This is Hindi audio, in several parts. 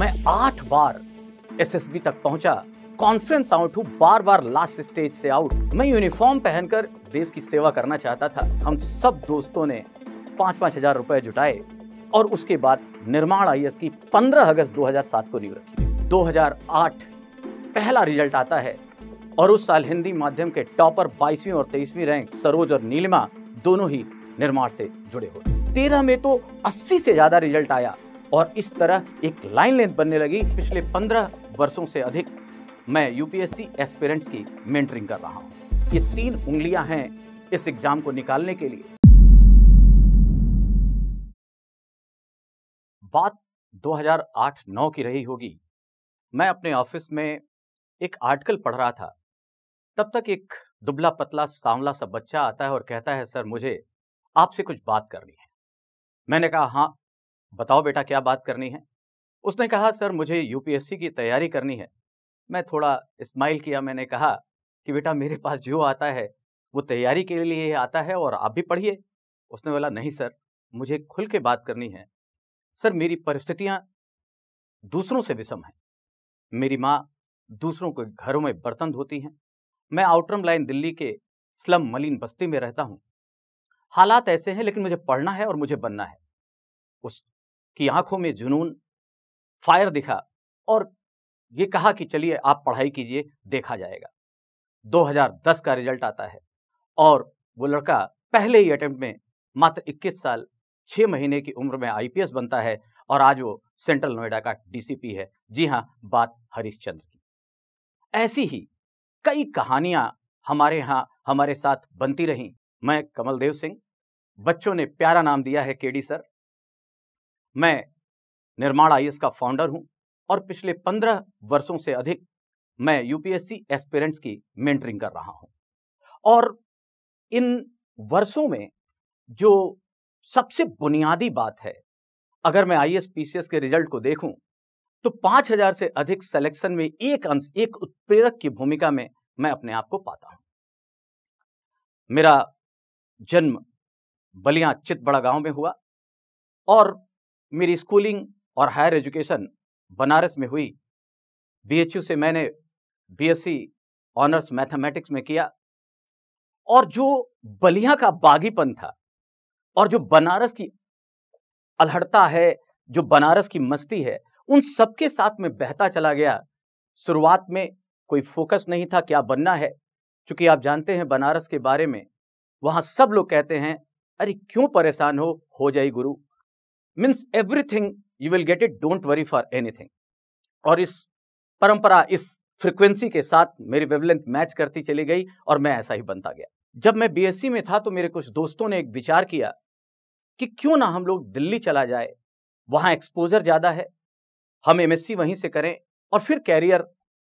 मैं आठ बार एसएसबी तक पहुंचा कॉन्फ्रेंस आउट हूँ बार बार लास्ट स्टेज से आउट मैं यूनिफॉर्म पहनकर देश की सेवा करना चाहता था हम सब दोस्तों ने पाँच पाँच हजार रुपये जुटाए और उसके बाद निर्माण आई की पंद्रह अगस्त 2007 को नींव रखी 2008 पहला रिजल्ट आता है और उस साल हिंदी माध्यम के टॉपर 22वीं और 23वीं रैंक सरोज और नीलिमा दोनों ही निर्माण से जुड़े हुए तेरह में तो 80 से ज्यादा रिजल्ट आया और इस तरह एक लाइन लेंथ बनने लगी पिछले पंद्रह वर्षों से अधिक मैं यूपीएससी एस्पिरेंट्स की मेंटरिंग कर रहा हूँ ये तीन उंगलियां हैं इस एग्जाम को निकालने के लिए बात 2008-9 की रही होगी मैं अपने ऑफिस में एक आर्टिकल पढ़ रहा था तब तक एक दुबला पतला सांवला सा बच्चा आता है और कहता है सर मुझे आपसे कुछ बात करनी है मैंने कहा हाँ बताओ बेटा क्या बात करनी है उसने कहा सर मुझे यूपीएससी की तैयारी करनी है मैं थोड़ा स्माइल किया मैंने कहा कि बेटा मेरे पास जो आता है वो तैयारी के लिए आता है और आप भी पढ़िए उसने बोला नहीं सर मुझे खुल के बात करनी है सर मेरी परिस्थितियाँ दूसरों से विषम हैं मेरी माँ दूसरों के घरों में बर्तन धोती हैं मैं आउटरम लाइन दिल्ली के स्लम मलिन बस्ती में रहता हूँ हालात ऐसे हैं लेकिन मुझे पढ़ना है और मुझे बनना है उस की आंखों में जुनून फायर दिखा और ये कहा कि चलिए आप पढ़ाई कीजिए देखा जाएगा 2010 का रिजल्ट आता है और वो लड़का पहले ही अटेम्प्ट में मात्र 21 साल 6 महीने की उम्र में आईपीएस बनता है और आज वो सेंट्रल नोएडा का डीसीपी है जी हाँ बात हरिश्चंद्र की ऐसी ही कई कहानियां हमारे यहाँ हमारे साथ बनती रहीं मैं कमल देव सिंह बच्चों ने प्यारा नाम दिया है केडी सर मैं निर्माण आई का फाउंडर हूं और पिछले पंद्रह वर्षों से अधिक मैं यूपीएससी एस्पिरेंट्स की मेंटरिंग कर रहा हूं और इन वर्षों में जो सबसे बुनियादी बात है अगर मैं आई एस के रिजल्ट को देखूं तो 5000 से अधिक सिलेक्शन में एक अंश एक उत्प्रेरक की भूमिका में मैं अपने आप को पाता हूं मेरा जन्म बलिया चितबड़ा गांव में हुआ और मेरी स्कूलिंग और हायर एजुकेशन बनारस में हुई बीएचयू से मैंने बीएससी ऑनर्स मैथमेटिक्स में किया और जो बलिया का बागीपन था और जो बनारस की अलहड़ता है जो बनारस की मस्ती है उन सबके साथ में बहता चला गया शुरुआत में कोई फोकस नहीं था क्या बनना है क्योंकि आप जानते हैं बनारस के बारे में वहाँ सब लोग कहते हैं अरे क्यों परेशान हो हो जाए guru means everything you will get it don't worry for anything और इस परंपरा इस फ्रिक्वेंसी के साथ मेरी वेवलेंथ मैच करती चली गई और मैं ऐसा ही बनता गया जब मैं बीएससी में था तो मेरे कुछ दोस्तों ने एक विचार किया कि क्यों ना हम लोग दिल्ली चला जाए वहाँ एक्सपोजर ज़्यादा है हम एमएससी वहीं से करें और फिर कैरियर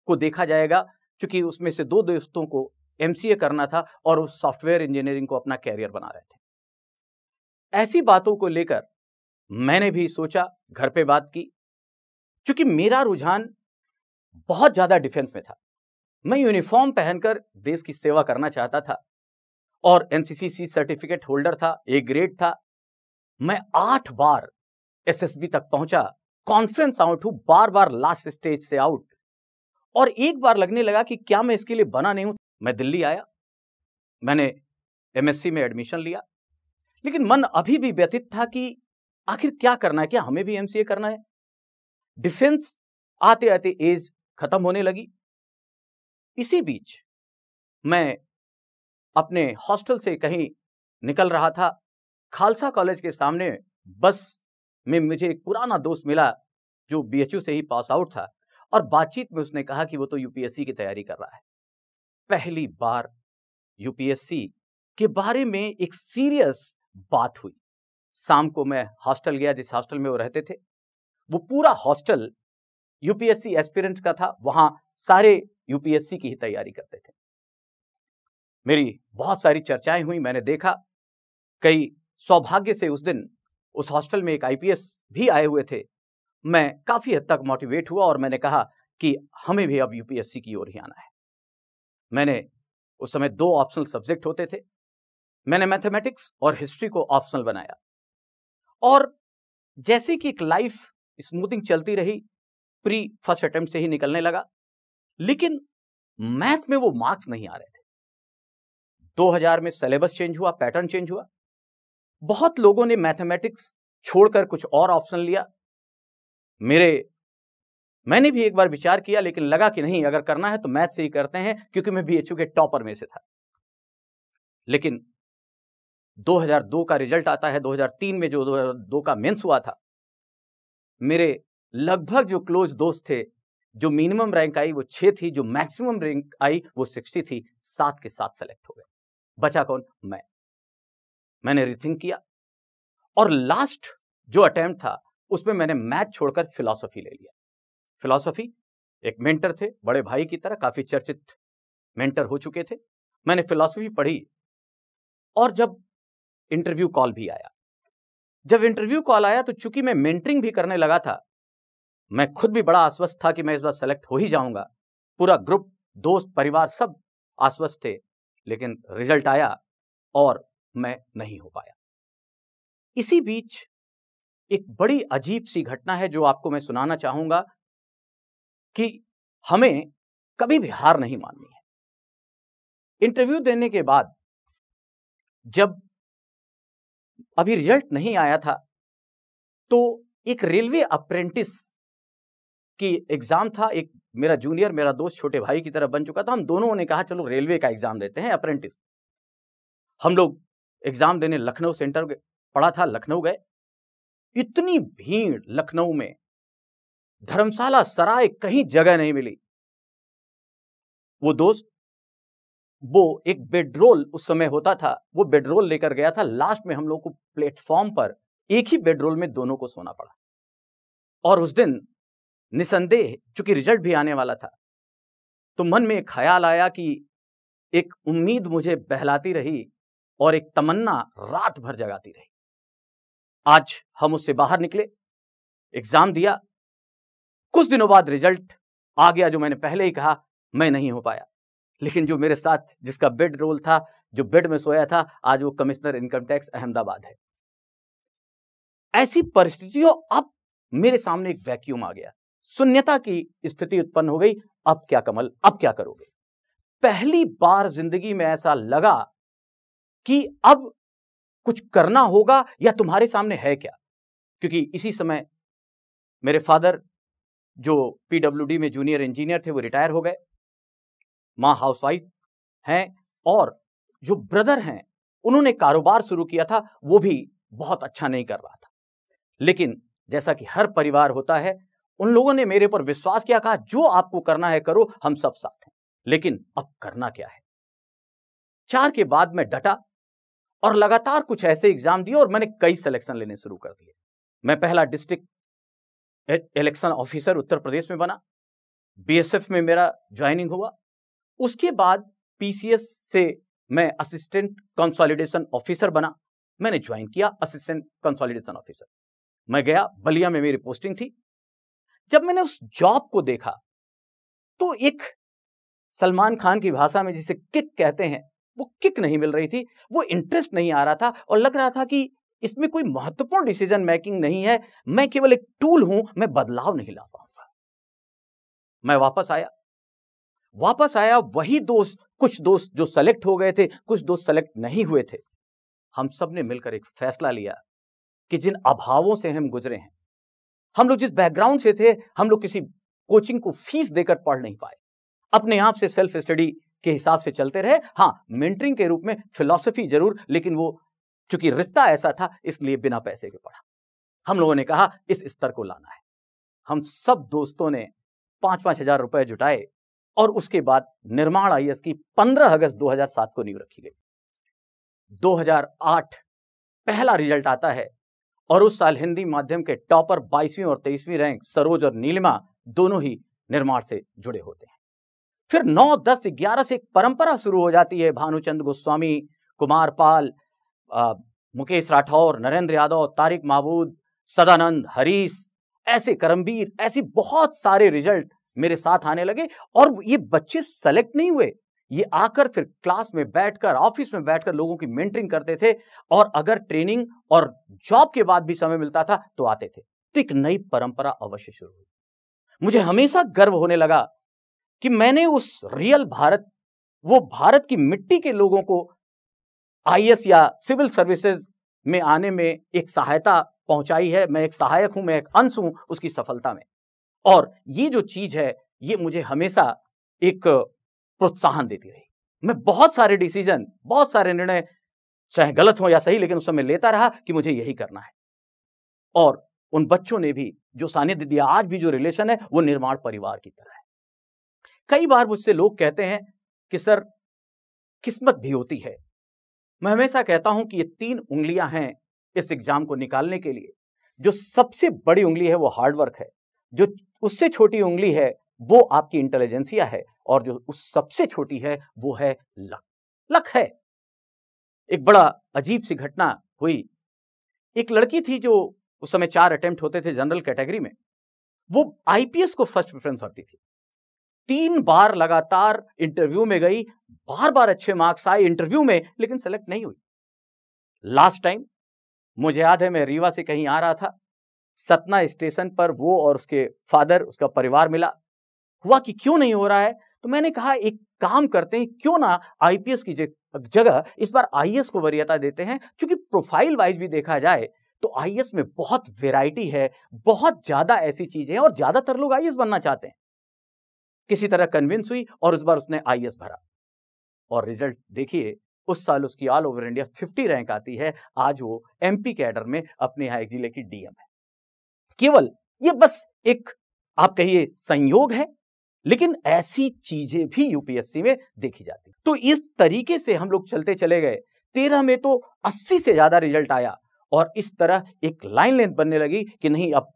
को देखा जाएगा क्योंकि उसमें से दो दोस्तों को एमसीए करना था और उस सॉफ्टवेयर इंजीनियरिंग को अपना कैरियर बना रहे थे ऐसी बातों को लेकर मैंने भी सोचा घर पे बात की क्योंकि मेरा रुझान बहुत ज़्यादा डिफेंस में था मैं यूनिफॉर्म पहनकर देश की सेवा करना चाहता था और एनसीसी सर्टिफिकेट होल्डर था ए ग्रेड था मैं आठ बार एसएसबी तक पहुंचा कॉन्फ्रेंस आउट हूं बार बार लास्ट स्टेज से आउट और एक बार लगने लगा कि क्या मैं इसके लिए बना नहीं हूं मैं दिल्ली आया मैंने एमएससी में एडमिशन लिया लेकिन मन अभी भी व्यतीत था कि आखिर क्या करना है क्या हमें भी एमसीए करना है डिफेंस आते आते एज खत्म होने लगी इसी बीच मैं अपने हॉस्टल से कहीं निकल रहा था खालसा कॉलेज के सामने बस में मुझे एक पुराना दोस्त मिला जो बीएचयू से ही पास आउट था और बातचीत में उसने कहा कि वो तो यूपीएससी की तैयारी कर रहा है पहली बार यूपीएससी के बारे में एक सीरियस बात हुई शाम को मैं हॉस्टल गया जिस हॉस्टल में वो रहते थे वो पूरा हॉस्टल यूपीएससी एस्पिरेंट का था वहां सारे यूपीएससी की ही तैयारी करते थे मेरी बहुत सारी चर्चाएं हुई मैंने देखा कई सौभाग्य से उस दिन उस हॉस्टल में एक आईपीएस भी आए हुए थे मैं काफी हद तक मोटिवेट हुआ और मैंने कहा कि हमें भी अब यूपीएससी की ओर ही आना है मैंने उस समय दो ऑप्शनल सब्जेक्ट होते थे मैंने मैथमेटिक्स और हिस्ट्री को ऑप्शनल बनाया और जैसे कि एक लाइफ स्मूथिंग चलती रही प्री फर्स्ट अटेम्प्ट से ही निकलने लगा लेकिन मैथ में वो मार्क्स नहीं आ रहे थे 2000 में सिलेबस चेंज हुआ पैटर्न चेंज हुआ बहुत लोगों ने मैथमेटिक्स छोड़कर कुछ और ऑप्शन लिया मेरे मैंने भी एक बार विचार किया लेकिन लगा कि नहीं अगर करना है तो मैथ से ही करते हैं क्योंकि मैं बी के टॉपर में से था लेकिन 2002 का रिजल्ट आता है 2003 में जो 2002 का मेंस हुआ था मेरे लगभग जो क्लोज दोस्त थे जो मिनिमम रैंक आई वो छः थी जो मैक्सिमम रैंक आई वो सिक्सटी थी सात के साथ सेलेक्ट हो गए बचा कौन मैं मैंने रिथिंक किया और लास्ट जो अटेम्प्ट था उसमें मैंने मैथ छोड़कर फिलोसफी ले लिया फिलोसफी एक मेंटर थे बड़े भाई की तरह काफी चर्चित मेंटर हो चुके थे मैंने फिलोसफी पढ़ी और जब इंटरव्यू कॉल भी आया जब इंटरव्यू कॉल आया तो चूंकि मैं मेंटरिंग भी करने लगा था मैं खुद भी बड़ा आश्वस्त था कि मैं इस बार सेलेक्ट हो ही जाऊंगा पूरा ग्रुप दोस्त परिवार सब आश्वस्त थे लेकिन रिजल्ट आया और मैं नहीं हो पाया इसी बीच एक बड़ी अजीब सी घटना है जो आपको मैं सुनाना चाहूंगा कि हमें कभी भी हार नहीं माननी है इंटरव्यू देने के बाद जब अभी रिजल्ट नहीं आया था तो एक रेलवे अप्रेंटिस की एग्जाम था एक मेरा जूनियर मेरा दोस्त छोटे भाई की तरह बन चुका था हम दोनों ने कहा चलो रेलवे का एग्जाम देते हैं अप्रेंटिस हम लोग एग्जाम देने लखनऊ सेंटर पढ़ा था लखनऊ गए इतनी भीड़ लखनऊ में धर्मशाला सराय कहीं जगह नहीं मिली वो दोस्त वो एक बेडरोल उस समय होता था वो बेडरोल लेकर गया था लास्ट में हम लोग को प्लेटफॉर्म पर एक ही बेडरोल में दोनों को सोना पड़ा और उस दिन निसंदेह चूंकि रिजल्ट भी आने वाला था तो मन में एक ख्याल आया कि एक उम्मीद मुझे बहलाती रही और एक तमन्ना रात भर जगाती रही आज हम उससे बाहर निकले एग्जाम दिया कुछ दिनों बाद रिजल्ट आ गया जो मैंने पहले ही कहा मैं नहीं हो पाया लेकिन जो मेरे साथ जिसका बेड रोल था जो बेड में सोया था आज वो कमिश्नर इनकम टैक्स अहमदाबाद है ऐसी परिस्थितियों अब मेरे सामने एक वैक्यूम आ गया शून्यता की स्थिति उत्पन्न हो गई अब क्या कमल अब क्या करोगे पहली बार जिंदगी में ऐसा लगा कि अब कुछ करना होगा या तुम्हारे सामने है क्या क्योंकि इसी समय मेरे फादर जो पीडब्ल्यूडी में जूनियर इंजीनियर थे वो रिटायर हो गए माँ हाउसवाइफ हैं और जो ब्रदर हैं उन्होंने कारोबार शुरू किया था वो भी बहुत अच्छा नहीं कर रहा था लेकिन जैसा कि हर परिवार होता है उन लोगों ने मेरे पर विश्वास किया कहा जो आपको करना है करो हम सब साथ हैं लेकिन अब करना क्या है चार के बाद मैं डटा और लगातार कुछ ऐसे एग्जाम दिए और मैंने कई सिलेक्शन लेने शुरू कर दिए मैं पहला district election officer Uttar Pradesh में बना बीएसएफ में मेरा ज्वाइनिंग हुआ उसके बाद पीसीएस से मैं असिस्टेंट कंसोलिडेशन ऑफिसर बना मैंने ज्वाइन किया असिस्टेंट कंसोलिडेशन ऑफिसर मैं गया बलिया में मेरी पोस्टिंग थी जब मैंने उस जॉब को देखा तो एक सलमान खान की भाषा में जिसे किक कहते हैं वो किक नहीं मिल रही थी वो इंटरेस्ट नहीं आ रहा था और लग रहा था कि इसमें कोई महत्वपूर्ण डिसीजन मेकिंग नहीं है मैं केवल एक टूल हूं मैं बदलाव नहीं ला पाऊंगा मैं वापस आया वापस आया वही दोस्त कुछ दोस्त जो सेलेक्ट हो गए थे कुछ दोस्त सेलेक्ट नहीं हुए थे हम सब ने मिलकर एक फैसला लिया कि जिन अभावों से हम गुजरे हैं हम लोग जिस बैकग्राउंड से थे हम लोग किसी कोचिंग को फीस देकर पढ़ नहीं पाए अपने आप से सेल्फ स्टडी के हिसाब से चलते रहे हाँ मेंटरिंग के रूप में फिलॉसफी जरूर लेकिन वो चूंकि रिश्ता ऐसा था इसलिए बिना पैसे के पढ़ा हम लोगों ने कहा इस स्तर को लाना है हम सब दोस्तों ने पांच पांच हजार रुपए जुटाए और उसके बाद निर्माण आईएएस की 15 अगस्त 2007 को नींव रखी गई 2008 पहला रिजल्ट आता है और उस साल हिंदी माध्यम के टॉपर 22वीं और 23वीं रैंक सरोज और नीलिमा दोनों ही निर्माण से जुड़े होते हैं फिर 9, 10, 11 से एक परंपरा शुरू हो जाती है भानुचंद गोस्वामी कुमार पाल आ, मुकेश राठौर नरेंद्र यादव तारिक महबूद सदानंद हरीश ऐसे करमबीर ऐसे बहुत सारे रिजल्ट मेरे साथ आने लगे और ये बच्चे सेलेक्ट नहीं हुए ये आकर फिर क्लास में बैठकर ऑफिस में बैठकर लोगों की मेंटरिंग करते थे और अगर ट्रेनिंग और जॉब के बाद भी समय मिलता था तो आते थे तो एक नई परंपरा अवश्य शुरू हुई मुझे हमेशा गर्व होने लगा कि मैंने उस रियल भारत वो भारत की मिट्टी के लोगों को आई या सिविल सर्विसेज में आने में एक सहायता पहुंचाई है मैं एक सहायक हूं मैं एक अंश हूं उसकी सफलता में और ये जो चीज है ये मुझे हमेशा एक प्रोत्साहन देती रही मैं बहुत सारे डिसीजन बहुत सारे निर्णय चाहे गलत हो या सही लेकिन उस समय लेता रहा कि मुझे यही करना है और उन बच्चों ने भी जो सानिध्य दिया आज भी जो रिलेशन है वो निर्माण परिवार की तरह है कई बार मुझसे लोग कहते हैं कि सर किस्मत भी होती है मैं हमेशा कहता हूं कि ये तीन उंगलियां हैं इस एग्जाम को निकालने के लिए जो सबसे बड़ी उंगली है वो हार्डवर्क है जो उससे छोटी उंगली है वो आपकी इंटेलिजेंसिया है और जो उस सबसे छोटी है वो है लक लक है एक बड़ा अजीब सी घटना हुई एक लड़की थी जो उस समय चार अटेम्प्ट होते थे जनरल कैटेगरी में वो आईपीएस को फर्स्ट प्रेफरेंस भरती थी तीन बार लगातार इंटरव्यू में गई बार बार अच्छे मार्क्स आए इंटरव्यू में लेकिन सेलेक्ट नहीं हुई लास्ट टाइम मुझे याद है मैं रीवा से कहीं आ रहा था सतना स्टेशन पर वो और उसके फादर उसका परिवार मिला हुआ कि क्यों नहीं हो रहा है तो मैंने कहा एक काम करते हैं क्यों ना आईपीएस की जगह इस बार आईएएस e को वरीयता देते हैं क्योंकि प्रोफाइल वाइज भी देखा जाए तो आईएएस e में बहुत वेराइटी है बहुत ज्यादा ऐसी चीजें हैं और ज्यादातर लोग आईएएस e बनना चाहते हैं किसी तरह कन्विंस हुई और उस बार उसने आईएएस भरा और रिजल्ट देखिए उस साल उसकी ऑल ओवर इंडिया 50 रैंक आती है आज वो एमपी कैडर में अपने यहाँ एक जिले की डीएम है केवल ये बस एक आप कहिए संयोग है लेकिन ऐसी चीजें भी यूपीएससी में देखी जाती तो इस तरीके से हम लोग चलते चले गए तेरह में तो अस्सी से ज्यादा रिजल्ट आया और इस तरह एक लाइन लेंथ बनने लगी कि नहीं अब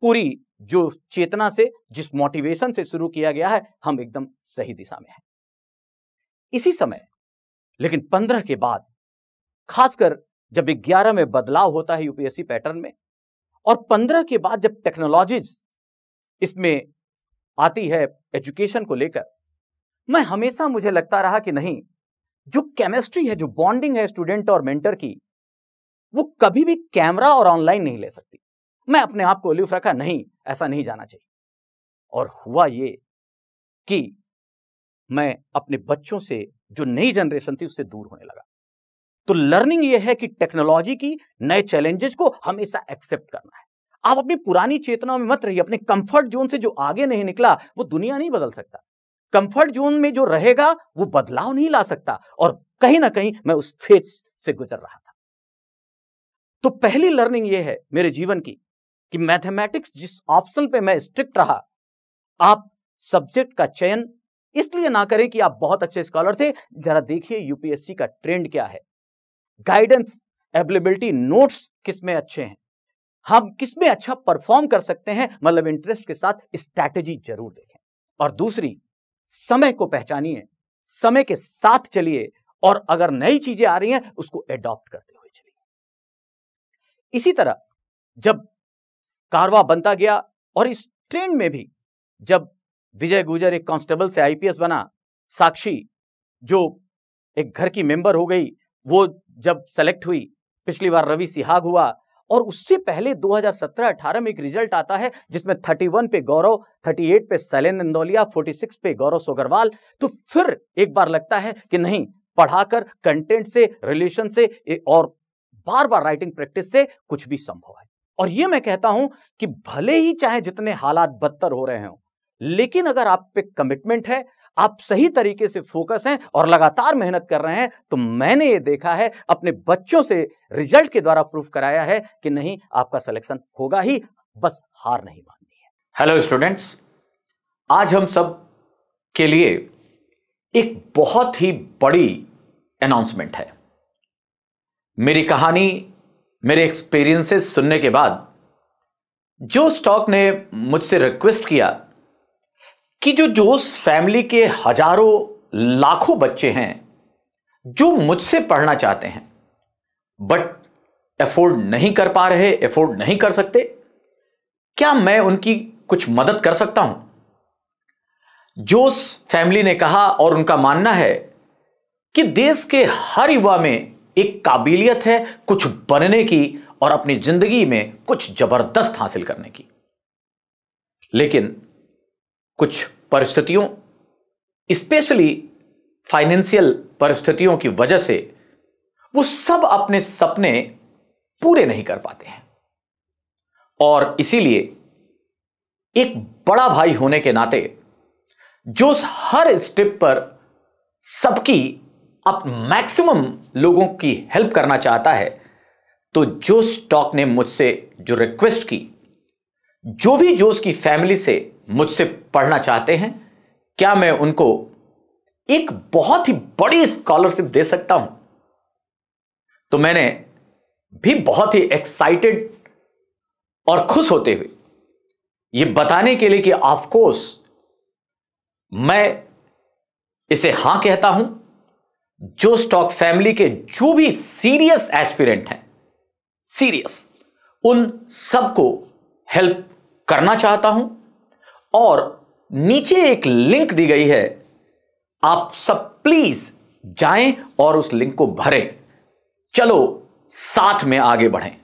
पूरी जो चेतना से जिस मोटिवेशन से शुरू किया गया है हम एकदम सही दिशा में हैं इसी समय लेकिन पंद्रह के बाद खासकर जब ग्यारह में बदलाव होता है यूपीएससी पैटर्न में और पंद्रह के बाद जब टेक्नोलॉजीज इसमें आती है एजुकेशन को लेकर मैं हमेशा मुझे लगता रहा कि नहीं जो केमिस्ट्री है जो बॉन्डिंग है स्टूडेंट और मेंटर की वो कभी भी कैमरा और ऑनलाइन नहीं ले सकती मैं अपने आप को ओलिव रखा नहीं ऐसा नहीं जाना चाहिए और हुआ ये कि मैं अपने बच्चों से जो नई जनरेशन थी उससे दूर होने लगा तो लर्निंग यह है कि टेक्नोलॉजी की नए चैलेंजेस को हमेशा एक्सेप्ट करना है आप अपनी पुरानी चेतना में मत रहिए अपने कंफर्ट जोन से जो आगे नहीं निकला वो दुनिया नहीं बदल सकता कंफर्ट जोन में जो रहेगा वो बदलाव नहीं ला सकता और कहीं ना कहीं मैं उस फेज से गुजर रहा था तो पहली लर्निंग ये है मेरे जीवन की कि मैथमेटिक्स जिस ऑप्शन पे मैं स्ट्रिक्ट रहा आप सब्जेक्ट का चयन इसलिए ना करें कि आप बहुत अच्छे स्कॉलर थे जरा देखिए यूपीएससी का ट्रेंड क्या है गाइडेंस एवेलेबिलिटी नोट्स किस में अच्छे हैं हम किस में अच्छा परफॉर्म कर सकते हैं मतलब इंटरेस्ट के साथ स्ट्रैटेजी जरूर देखें और दूसरी समय को पहचानिए समय के साथ चलिए और अगर नई चीजें आ रही हैं उसको एडॉप्ट करते हुए चलिए इसी तरह जब कारवा बनता गया और इस ट्रेंड में भी जब विजय गुजर एक कांस्टेबल से आईपीएस बना साक्षी जो एक घर की मेंबर हो गई वो जब सेलेक्ट हुई पिछली बार रवि सिहाग हुआ और उससे पहले 2017-18 में एक रिजल्ट आता है जिसमें 31 पे गौरव 38 पे सैलेन इंदौलिया 46 पे गौरव सोगरवाल तो फिर एक बार लगता है कि नहीं पढ़ाकर कंटेंट से रिलेशन से और बार बार राइटिंग प्रैक्टिस से कुछ भी संभव है और यह मैं कहता हूं कि भले ही चाहे जितने हालात बदतर हो रहे हो लेकिन अगर आप पे कमिटमेंट है आप सही तरीके से फोकस हैं और लगातार मेहनत कर रहे हैं तो मैंने ये देखा है अपने बच्चों से रिजल्ट के द्वारा प्रूफ कराया है कि नहीं आपका सिलेक्शन होगा ही बस हार नहीं माननी है हेलो स्टूडेंट्स आज हम सब के लिए एक बहुत ही बड़ी अनाउंसमेंट है मेरी कहानी मेरे एक्सपीरियंसेस सुनने के बाद जो स्टॉक ने मुझसे रिक्वेस्ट किया कि जो जोश फैमिली के हजारों लाखों बच्चे हैं जो मुझसे पढ़ना चाहते हैं बट एफोर्ड नहीं कर पा रहे एफोर्ड नहीं कर सकते क्या मैं उनकी कुछ मदद कर सकता हूं जोस फैमिली ने कहा और उनका मानना है कि देश के हर युवा में एक काबिलियत है कुछ बनने की और अपनी जिंदगी में कुछ जबरदस्त हासिल करने की लेकिन कुछ परिस्थितियों स्पेशली फाइनेंशियल परिस्थितियों की वजह से वो सब अपने सपने पूरे नहीं कर पाते हैं और इसीलिए एक बड़ा भाई होने के नाते जो हर स्टेप पर सबकी अब मैक्सिमम लोगों की हेल्प करना चाहता है तो जो स्टॉक ने मुझसे जो रिक्वेस्ट की जो भी जोश की फैमिली से मुझसे पढ़ना चाहते हैं क्या मैं उनको एक बहुत ही बड़ी स्कॉलरशिप दे सकता हूं तो मैंने भी बहुत ही एक्साइटेड और खुश होते हुए यह बताने के लिए कि ऑफकोर्स मैं इसे हां कहता हूं जो स्टॉक फैमिली के जो भी सीरियस एस्पिरेंट हैं सीरियस उन सबको हेल्प करना चाहता हूं और नीचे एक लिंक दी गई है आप सब प्लीज जाएं और उस लिंक को भरें चलो साथ में आगे बढ़ें